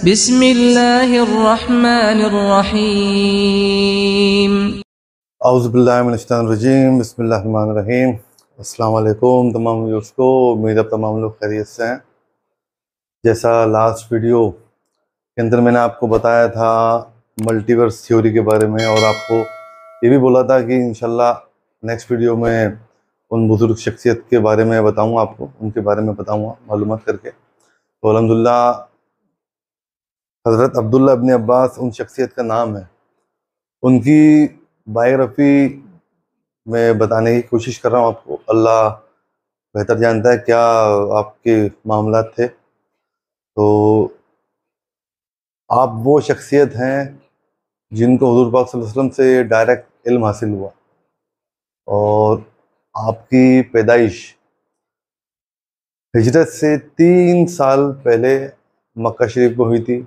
بسم الله الرحمن الرحيم अस्सलाम वालेकुम तमाम व्यूर्स को उम्मीद अब तमाम लोग खैरियत से हैं जैसा लास्ट वीडियो के अंदर मैंने आपको बताया था मल्टीवर्स थ्योरी के बारे में और आपको ये भी बोला था कि इनशाला नेक्स्ट वीडियो में उन बुज़ुर्ग शख्सियत के बारे में बताऊँगा आपको उनके बारे में बताऊँगा मालूम करके तो अलहमदिल्ला हज़रत अब्दुल्ला अबन अब्बास उन शख्सियत का नाम है उनकी बायोग्राफी मैं बताने की कोशिश कर रहा हूँ आपको अल्लाह बेहतर जानता है क्या आपके मामला थे तो आप वो शख्सियत हैं जिनको हजूर पाक वसलम से डायरेक्ट इल्म हासिल हुआ और आपकी पैदाइश हिजरत से तीन साल पहले मक्का शरीफ में हुई थी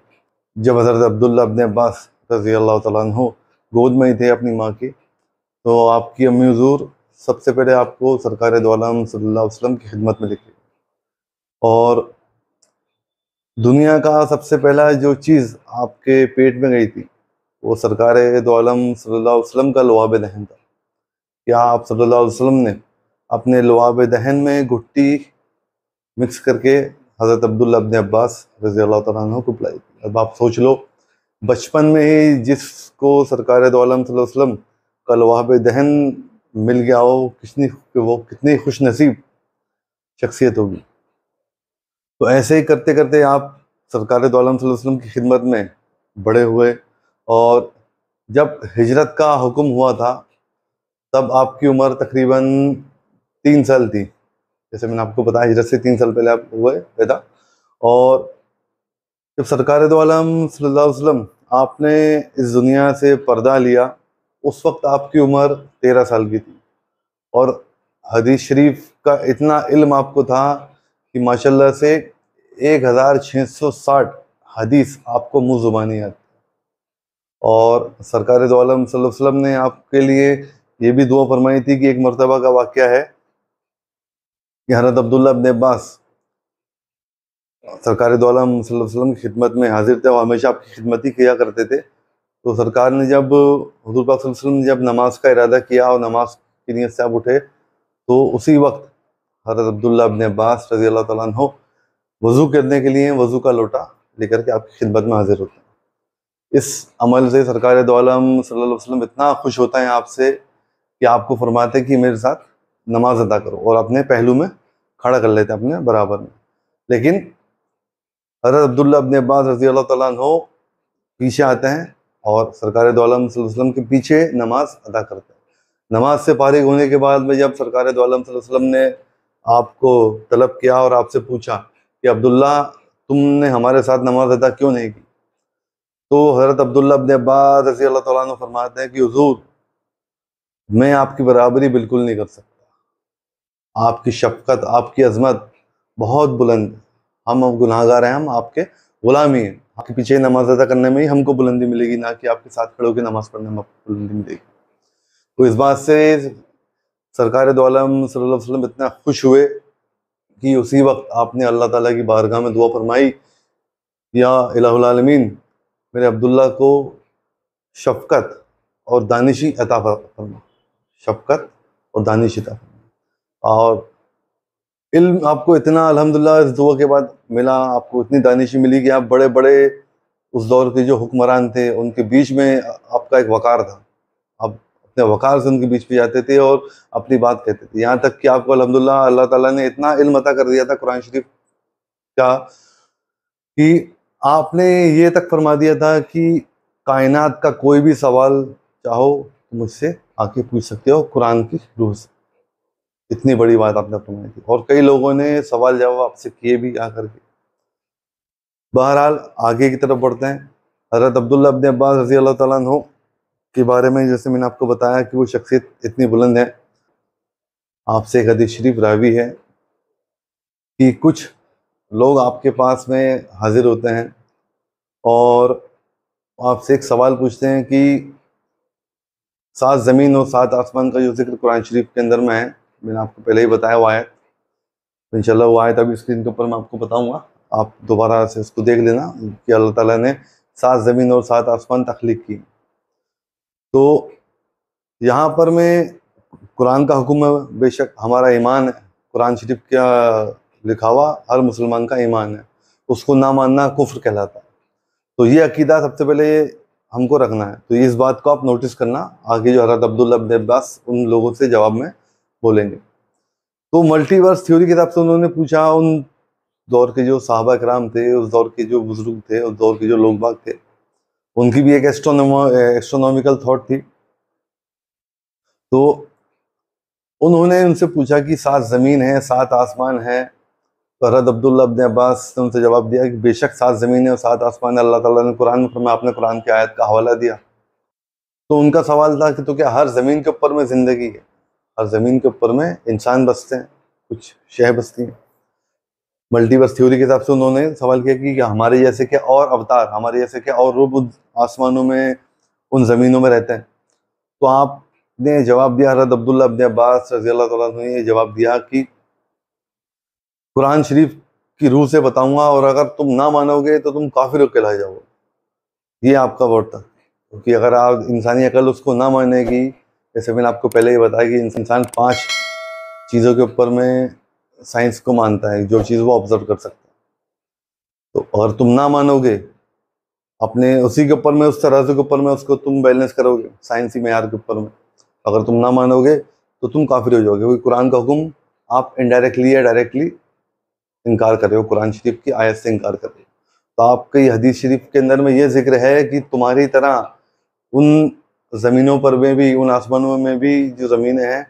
जब हज़रत अब्दुल्ला अबन अब्बास रजी अल्लाह तु गोद में ही थे अपनी माँ की तो आपकी अम्मी हजूर सबसे पहले आपको सरकार दोलम वसल्लम की खिदमत में लिखी और दुनिया का सबसे पहला जो चीज़ आपके पेट में गई थी वो सरकार दोलम वसलम का लवाब दहन था क्या आप सल्ला वसलम ने अपने लवाब दहन में घुट्टी मिक्स करके हज़रत अब्दुल्ला अबन अब्बास रज़ी अल्लाह तु को बुलाई अब आप सोच लो बचपन में ही जिसको सरकार दोलम का लवाब दहन मिल गया हो कितनी वो कितनी खुश नसीब शख्सियत होगी तो ऐसे ही करते करते आप सरकार वसम की खिदमत में बड़े हुए और जब हिजरत का हुक्म हुआ था तब आपकी उम्र तकरीबन तीन साल थी जैसे मैंने आपको बताया हिजरत से तीन साल पहले आप हुए पैदा और जब सरकार दो तो आलम सल्लल्लाहु अलैहि वसल्लम आपने इस दुनिया से पर्दा लिया उस वक्त आपकी उम्र तेरह साल की थी और हदीस शरीफ का इतना इल्म आपको था कि माशाल्लाह से 1660 हदीस आपको मुँह ज़ुबानी आती और सरकार दो तो आलम वसल्लम ने आपके लिए ये भी दुआ फरमाई थी कि एक मरतबा का वाक़ है कि हरत अब्दुल्ला अबन अब्बास सरकार दोलम वसल्लम की खिदमत में हाजिर थे और हमेशा आपकी खिदमत ही किया करते थे तो सरकार ने जब हजूर पाक वसल्लम ने जब नमाज का इरादा किया और नमाज की नीयत से आप उठे तो उसी वक्त हरत अब्दुल्ला अबन अब्बास रजी अल्लाह हो वज़ू करने के लिए वज़ू का लोटा लेकर के आपकी खिदमत में हाजिर होते हैं इस अमल से सरकार सल वसलम इतना खुश होता है आपसे कि आपको फरमाते कि मेरे साथ नमाज अदा करो और अपने पहलू में खड़ा कर लेते हैं अपने बराबर में लेकिन हजरत अब्दुल्ला अपने अब्बास रजी अल्लाह तु पीछे आते हैं और सरकार दोलम के पीछे नमाज अदा करते हैं नमाज से पारिग होने के बाद में जब सरकार दोलम ने आपको तलब किया और आपसे पूछा कि अब्दुल्ला तुमने हमारे साथ नमाज अदा क्यों नहीं की तो हजरत अब्दुल्ला अपने अब्बास रजी अल्लाह तु फरमाते हैं कि हजूर मैं आपकी बराबरी बिल्कुल नहीं कर सकता आपकी शफकत आपकी अजमत बहुत बुलंद हम अब गुनाहगार हैं हम आपके गुलामी हैं आपके पीछे नमाज अदा करने में ही हमको बुलंदी मिलेगी ना कि आपके साथ खड़े होकर नमाज़ पढ़ने में आपको बुलंदी मिलेगी तो इस बात से सरकार दोलम सल्लल्लाहु अलैहि वसल्लम इतना खुश हुए कि उसी वक्त आपने अल्लाह ताला की बारगाह में दुआ फरमाई या इलामीन मेरे अब्दुल्ला को शफकत और दानिशी अता फरमा शफकत और दानिश अता और इल्म आपको इतना अल्हम्दुलिल्लाह इस दुआ के बाद मिला आपको इतनी दानिशी मिली कि आप बड़े बड़े उस दौर के जो हुक्मरान थे उनके बीच में आपका एक वक़ार था आप अपने वक़ार से उनके बीच में जाते थे और अपनी बात कहते थे यहाँ तक कि आपको अलहमदिल्ला अल्लाह ताला ने इतना इल्म अता कर दिया था कुरान शरीफ का कि आपने ये तक फरमा दिया था कि कायनात का कोई भी सवाल चाहो तो मुझसे आके पूछ सकते हो कुरान की रूह से इतनी बड़ी बात आपने फरमाई थी और कई लोगों ने सवाल जवाब आपसे किए भी आकर के बहरहाल आगे की तरफ बढ़ते हैं हजरत अब्दुल्ला अबन अब्बास रजी अल्लाह तु के बारे में जैसे मैंने आपको बताया कि वो शख्सियत इतनी बुलंद है आपसे एक हदीस शरीफ रावी है कि कुछ लोग आपके पास में हाजिर होते हैं और आपसे एक सवाल पूछते हैं कि सात ज़मीन और सात आसमान का जो जिक्र कुरान शरीफ के अंदर में है मैंने आपको पहले ही बताया हुआ है तो इंशाल्लाह वो आयत अभी स्क्रीन के ऊपर मैं आपको बताऊंगा आप दोबारा से इसको देख लेना कि अल्लाह ताला ने सात ज़मीन और सात आसमान तख्लीक की तो यहाँ पर मैं कुरान का हुक्म है बेशक हमारा ईमान है कुरान शरीफ का लिखा हुआ हर मुसलमान का ईमान है उसको ना मानना कुफ्र कहलाता है तो ये अकीदा सबसे पहले हमको रखना है तो इस बात को आप नोटिस करना आगे जो हरत अब्दुल्लाब्बास अब्बास उन लोगों से जवाब में बोलेंगे तो मल्टीवर्स थ्योरी हिसाब से उन्होंने पूछा उन दौर के जो साहबा कराम थे उस दौर के जो बुजुर्ग थे उस दौर के जो लोग बाग थे उनकी भी एक एस्ट्रोनोमो एस्ट्रोनॉमिकल थॉट थी तो उन्होंने उनसे पूछा कि सात ज़मीन है सात आसमान है तो अब्दुल्ला अब्द अब्बास ने उनसे जवाब दिया कि बेशक सात ज़मीन है और सात आसमान है अल्लाह ताला ने कुरान में फरमाया आपने कुरान की आयत का हवाला दिया तो उनका सवाल था कि तो क्या हर ज़मीन के ऊपर में ज़िंदगी है और ज़मीन के ऊपर में इंसान बसते हैं कुछ शह बस्ती हैं मल्टीवर्स थ्योरी के हिसाब से उन्होंने सवाल किया कि हमारे जैसे क्या और अवतार हमारे जैसे क्या और रूप उन आसमानों में उन ज़मीनों में रहते हैं तो आपने जवाब दिया हरत अब्दुल्ला अबन अब्बास रजी अल्लाह तला ने ये जवाब दिया कि कुरान शरीफ की रूह से बताऊंगा और अगर तुम ना मानोगे तो तुम काफिर कहलाए जाओगे ये आपका वर्ड था क्योंकि अगर आप इंसानी अकल उसको ना मानेगी जैसे मैंने आपको पहले ही बताया कि इंसान पांच चीज़ों के ऊपर में साइंस को मानता है जो चीज़ वो ऑब्जर्व कर सकता है तो अगर तुम ना मानोगे अपने उसी के ऊपर में उस तरह के ऊपर में उसको तुम बैलेंस करोगे साइंसी मैार के ऊपर में अगर तुम ना मानोगे तो तुम काफिर हो जाओगे क्योंकि कुरान का हुक्म आप इनडायरेक्टली या डायरेक्टली इनकार कर रहे हो कुरान शरीफ की आयत से इनकार कर रहे हो तो आपके हदीस शरीफ के अंदर में ये जिक्र है कि तुम्हारी तरह उन ज़मीनों पर में भी उन आसमानों में भी जो ज़मीनें हैं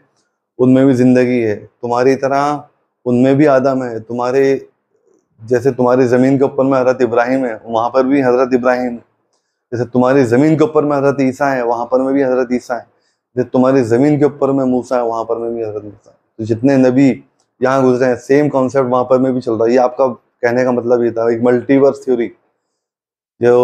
उनमें भी ज़िंदगी है तुम्हारी तरह उनमें भी आदम है तुम्हारे जैसे तुम्हारी ज़मीन के ऊपर में हज़रत इब्राहिम है वहाँ पर भी हज़रत इब्राहिम जैसे तुम्हारी ज़मीन के ऊपर में हज़रत ईसा है वहाँ पर में भी हज़रत ईसा है जैसे तुम्हारी ज़मीन के ऊपर में मूसा है वहाँ पर में भी हज़रत मूसा है तो जितने नबी यहाँ गुजरे हैं सेम कॉन्सेप्ट वहाँ पर में भी चल रहा है ये आपका कहने का मतलब ये था एक मल्टीवर्स थ्योरी जो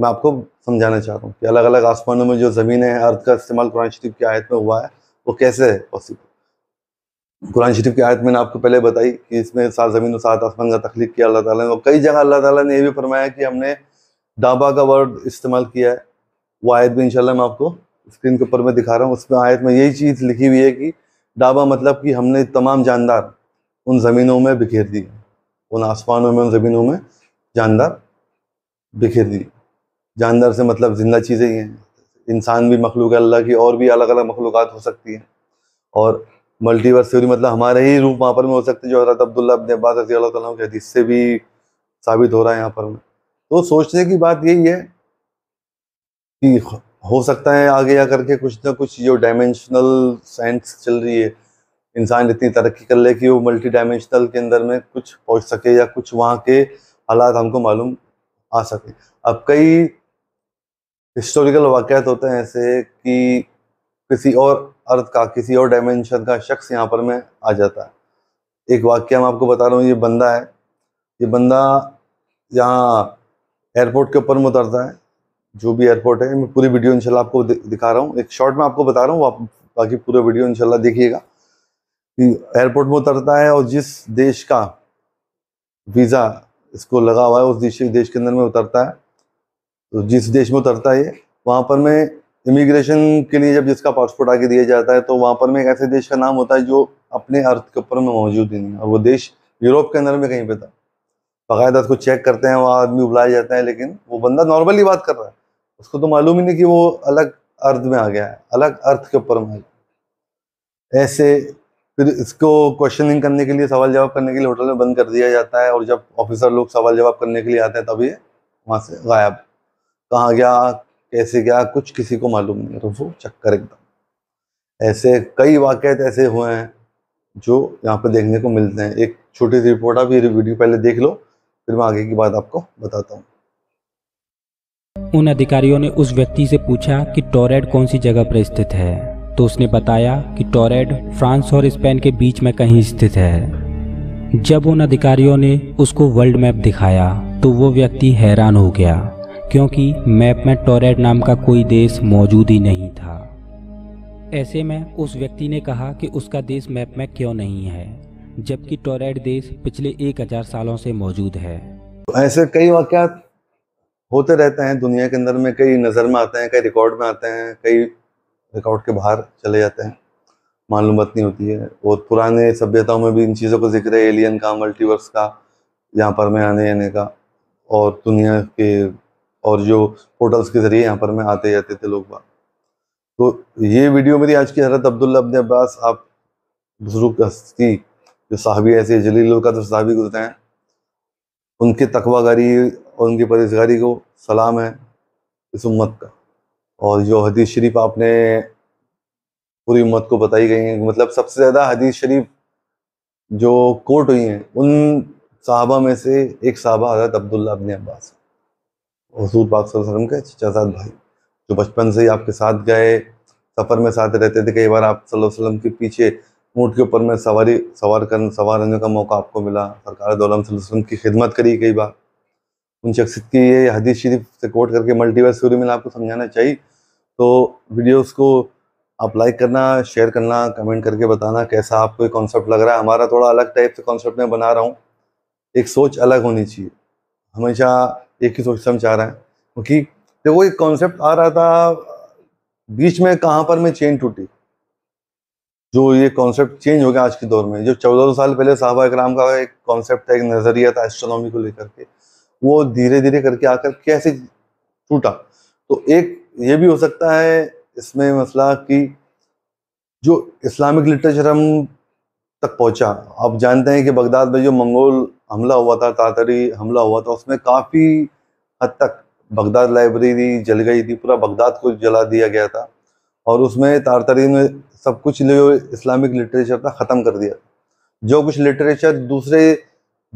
मैं आपको समझाना चाह रहा हूँ कि अलग अलग आसमानों में जो ज़मीन है अर्थ का इस्तेमाल कुरान शरीफ की आयत में हुआ है वो कैसे है पॉसिबल कुरान शरीफ की आयत मैंने आपको पहले बताई कि इसमें सात ज़मीन और सात आसमान का तख्लीक किया अल्लाह ताला ने और कई जगह अल्लाह ताला ने यह भी फरमाया कि हमने दाबा का वर्ड इस्तेमाल किया है वो आयत भी इंशाल्लाह मैं आपको स्क्रीन के ऊपर मैं दिखा रहा हूँ उसमें आयत में यही चीज़ लिखी हुई है कि दाबा मतलब कि हमने तमाम जानदार उन ज़मीनों में बिखेर दी उन आसमानों में उन ज़मीनों में जानदार बिखेर दी जानवर से मतलब ज़िंदा चीज़ें ही हैं इंसान भी मखलूक है अल्लाह की और भी अलग अलग मखलूक हो सकती हैं और मल्टीवर्स थ्योरी मतलब हमारे ही रूप वहाँ पर में हो सकते हैं जो हजरत अब्दुल्ला अपने अब्बास रजी अल्लाह के हदीस से भी साबित हो रहा है यहाँ पर में तो सोचने की बात यही है कि हो सकता है आगे जा करके कुछ ना कुछ जो डायमेंशनल साइंस चल रही है इंसान इतनी तरक्की कर ले कि वो मल्टी डायमेंशनल के अंदर में कुछ पहुँच सके या कुछ वहाँ के हालात हमको मालूम आ सके अब कई हिस्टोरिकल वाक़ होते हैं ऐसे कि किसी और अर्थ का किसी और डायमेंशन का शख्स यहाँ पर में आ जाता है एक वाक्य मैं आपको बता रहा हूँ ये बंदा है ये बंदा यहाँ एयरपोर्ट के ऊपर में उतरता है जो भी एयरपोर्ट है मैं पूरी वीडियो इनशाला आपको दिखा रहा हूँ एक शॉर्ट में आपको बता रहा हूँ आप बाकी पूरा वीडियो इनशाला देखिएगा कि एयरपोर्ट में उतरता है और जिस देश का वीज़ा इसको लगा हुआ है उस देश देश के अंदर में उतरता है तो जिस देश में उतरता है वहाँ पर मैं इमिग्रेशन के लिए जब जिसका पासपोर्ट आगे दिया जाता है तो वहाँ पर में एक ऐसे देश का नाम होता है जो अपने अर्थ के ऊपर में मौजूद ही नहीं है और वो देश यूरोप के अंदर में कहीं पर था बाकायदा उसको चेक करते हैं वहाँ आदमी बुलाया जाता है लेकिन वो बंदा नॉर्मली बात कर रहा है उसको तो मालूम ही नहीं कि वो अलग अर्थ में आ गया है अलग अर्थ के ऊपर में आ गया ऐसे फिर इसको क्वेश्चनिंग करने के लिए सवाल जवाब करने के लिए होटल में बंद कर दिया जाता है और जब ऑफिसर लोग सवाल जवाब करने के लिए आते हैं तभी वहाँ से गायब कहाँ गया कैसे गया कुछ किसी को मालूम नहीं तो वो चक्कर एकदम ऐसे कई वाक़ ऐसे हुए हैं जो यहाँ पर देखने को मिलते हैं एक छोटी सी रिपोर्ट आप ये वीडियो पहले देख लो फिर मैं आगे की बात आपको बताता हूँ उन अधिकारियों ने उस व्यक्ति से पूछा कि टोरेड कौन सी जगह पर स्थित है तो उसने बताया कि टोरेड फ्रांस और स्पेन के बीच में कहीं स्थित है जब उन अधिकारियों ने उसको वर्ल्ड मैप दिखाया तो वो व्यक्ति हैरान हो गया क्योंकि मैप में टोरेट नाम का कोई देश मौजूद ही नहीं था ऐसे में उस व्यक्ति ने कहा कि उसका देश मैप में क्यों नहीं है जबकि टोरेट देश पिछले एक हजार सालों से मौजूद है ऐसे कई वाक़ात होते रहते हैं दुनिया के अंदर में कई नज़र में आते हैं कई रिकॉर्ड में आते हैं कई रिकॉर्ड के बाहर चले जाते हैं मालूम नहीं होती है और पुराने सभ्यताओं में भी इन चीज़ों को जिक्र है एलियन का मल्टीवर्स का यहाँ पर में आने आने का और दुनिया के और जो पोर्टल्स के ज़रिए यहाँ पर मैं आते जाते थे लोग बात तो ये वीडियो मेरी आज की हजरत अब्दुल्ला अब्दुल अब्बास आप बुजुर्ग हस्ती जो साहबी ऐसे जलील का तो साहबी गुजरते हैं उनके तकवागारी और उनकी परहेजगारी को सलाम है इस उम्मत का और जो हदीस शरीफ आपने पूरी उम्मत को बताई गई है मतलब सबसे ज़्यादा हदीस शरीफ जो कोट हुई हैं उन साहबा में से एक साहबा हजरत अब्दुल्ला अब्दुल अब्बास है हजूर पाक वसल्लम के चचाजाद भाई जो बचपन से ही आपके साथ गए सफ़र में साथ रहते थे कई बार आप वसल्लम के पीछे ऊँट के ऊपर में सवारी सवार कर सवार रहने का मौका आपको मिला सरकार वसलम की खिदमत करी कई बार उन शख्सियत की ये हदीस शरीफ से कोट करके मल्टीवर्स स्टोरी में आपको समझाना चाहिए तो वीडियोस को आप लाइक करना शेयर करना कमेंट करके बताना कैसा आपको ये कॉन्सेप्ट लग रहा है हमारा थोड़ा अलग टाइप से कॉन्सेप्ट में बना रहा हूँ एक सोच अलग होनी चाहिए हमेशा एक ही सोच समझा रहा है क्योंकि देखो एक कॉन्सेप्ट आ रहा था बीच में कहाँ पर मैं चेन टूटी जो ये कॉन्सेप्ट चेंज हो गया आज के दौर में जो चौदह सौ साल पहले साहबा इकराम का एक कॉन्सेप्ट था एक नज़रिया था एस्ट्रोनॉमी को लेकर के वो धीरे धीरे करके आकर कैसे टूटा तो एक ये भी हो सकता है इसमें मसला कि जो इस्लामिक लिटरेचर हम तक पहुंचा आप जानते हैं कि बगदाद में जो मंगोल हमला हुआ था तातरी हमला हुआ था उसमें काफ़ी हद तक बगदाद लाइब्रेरी जल गई थी पूरा बगदाद को जला दिया गया था और उसमें तारतरीन में सब कुछ जो इस्लामिक लिटरेचर था ख़त्म कर दिया जो कुछ लिटरेचर दूसरे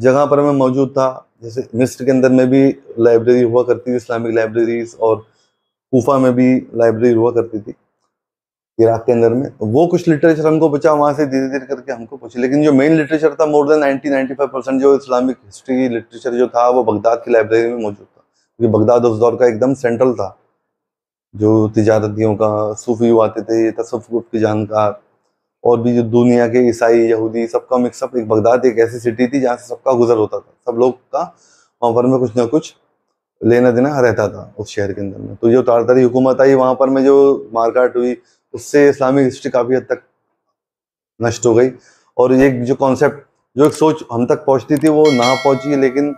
जगह पर में मौजूद था जैसे मिस्र के अंदर में भी लाइब्रेरी हुआ करती थी इस्लामिक लाइब्रेरीज और कोफा में भी लाइब्रेरी हुआ करती थी इराक के अंदर में तो वो कुछ लिटरेचर हमको बचा वहाँ से धीरे धीरे करके हमको पूछे लेकिन जो मेन लिटरेचर था more than ninety ninety five percent जो इस्लामिक हिस्ट्री लिटरेचर जो था वो बगदाद की लाइब्रेरी में मौजूद था क्योंकि बगदाद उस दौर का एकदम सेंट्रल था जो तजारतियों का सूफी आते थे तसफ गुप्त के जानकार और भी जो दुनिया के ईसाई यहूदी सबका मिक्सअप एक बगदाद एक ऐसी सिटी थी जहाँ से सबका गुजर होता था सब लोग का वहाँ पर में कुछ ना कुछ लेना देना रहता था उस शहर के अंदर में तो जो तारतरी हुकूमत आई वहाँ पर में जो मारकाट हुई उससे इस्लामिक हिस्ट्री काफ़ी हद तक नष्ट हो गई और ये जो कॉन्सेप्ट जो एक सोच हम तक पहुँचती थी वो ना पहुँची लेकिन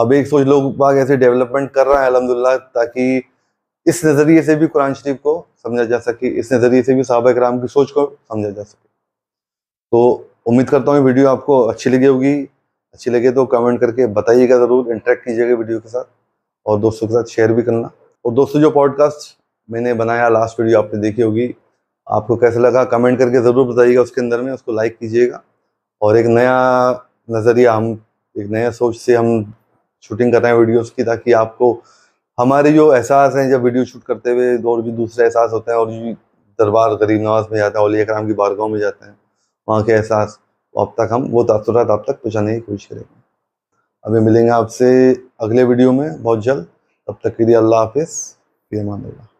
अब एक सोच लोग बाग ऐसे डेवलपमेंट कर रहा है अलहमदिल्ला ताकि इस नज़रिए से भी कुरान शरीफ को समझा जा सके इस नज़रिए से भी सहाबा कराम की सोच को समझा जा सके तो उम्मीद करता हूँ वीडियो आपको अच्छी लगी होगी अच्छी लगे तो कमेंट करके बताइएगा ज़रूर इंटरेक्ट कीजिएगा वीडियो के साथ और दोस्तों के साथ शेयर भी करना और दोस्तों जो पॉडकास्ट मैंने बनाया लास्ट वीडियो आपने देखी होगी आपको कैसे लगा कमेंट करके ज़रूर बताइएगा उसके अंदर में उसको लाइक कीजिएगा और एक नया नज़रिया हम एक नया सोच से हम शूटिंग कर रहे हैं वीडियोस की ताकि आपको हमारे जो एहसास हैं जब वीडियो शूट करते हुए और भी दूसरे एहसास होते हैं और दरबार गरीब नवाज में जाते हैं औलिया कराम की बारगाहों में जाते हैं वहाँ के एहसास अब तक हम वो तासुरात तो आप तक पहुँचाने की कोशिश करेंगे अभी मिलेंगे आपसे अगले वीडियो में बहुत जल्द तब तक के लिए अल्लाह हाफिज़ फिर मान